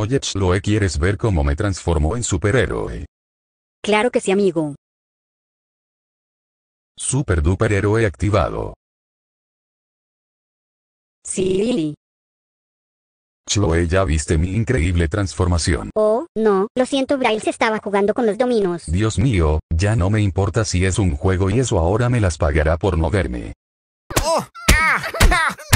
Oye, Chloe, ¿quieres ver cómo me transformó en superhéroe? Claro que sí amigo. Super duper héroe activado. Sí. Chloe ya viste mi increíble transformación. Oh, no, lo siento Braille se estaba jugando con los dominos. Dios mío, ya no me importa si es un juego y eso ahora me las pagará por no verme. Oh, ah,